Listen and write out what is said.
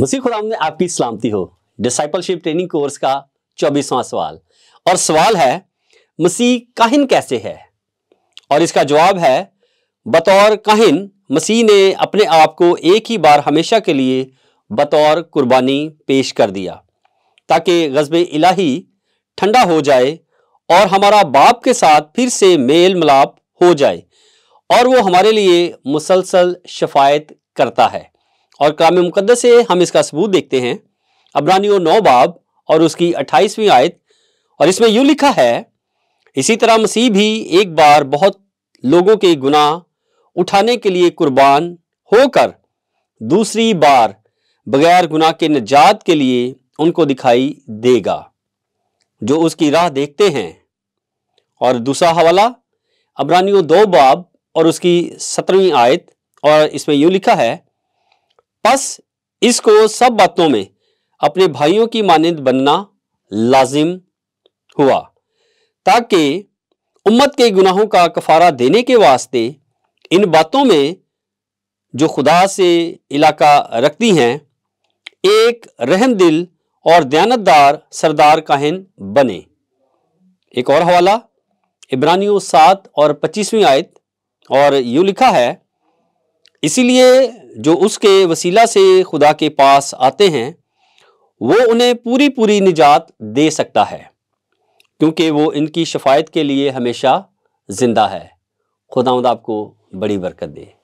मसीह खुदा में आपकी सलामती हो डिसाइपलशिप ट्रेनिंग कोर्स का चौबीसवां सवाल और सवाल है मसीह काहिन कैसे है और इसका जवाब है बतौर काहिन मसीह ने अपने आप को एक ही बार हमेशा के लिए बतौर कुर्बानी पेश कर दिया ताकि गजब इलाही ठंडा हो जाए और हमारा बाप के साथ फिर से मेल मिलाप हो जाए और वो हमारे लिए मुसलसल शफायत करता है और काम मुकदस से हम इसका सबूत देखते हैं अबरानियों नौ बाब और उसकी अट्ठाईसवीं आयत और इसमें यूँ लिखा है इसी तरह मसीह भी एक बार बहुत लोगों के गुनाह उठाने के लिए कुर्बान होकर दूसरी बार बगैर गुनाह के निजात के लिए उनको दिखाई देगा जो उसकी राह देखते हैं और दूसरा हवाला अबरानियों दो बाब और उसकी सत्रहवीं आयत और इसमें यूँ लिखा है बस इसको सब बातों में अपने भाइयों की मानद बनना लाजिम हुआ ताकि उम्मत के गुनाहों का कफारा देने के वास्ते इन बातों में जो खुदा से इलाका रखती हैं एक रहम दिल और दयानतदार सरदार काहिन बने एक और हवाला इब्रानियों सात और पच्चीसवीं आयत और यूँ लिखा है इसीलिए जो उसके वसीला से खुदा के पास आते हैं वो उन्हें पूरी पूरी निजात दे सकता है क्योंकि वो इनकी शफायत के लिए हमेशा ज़िंदा है खुदावंद आपको बड़ी बरकत दे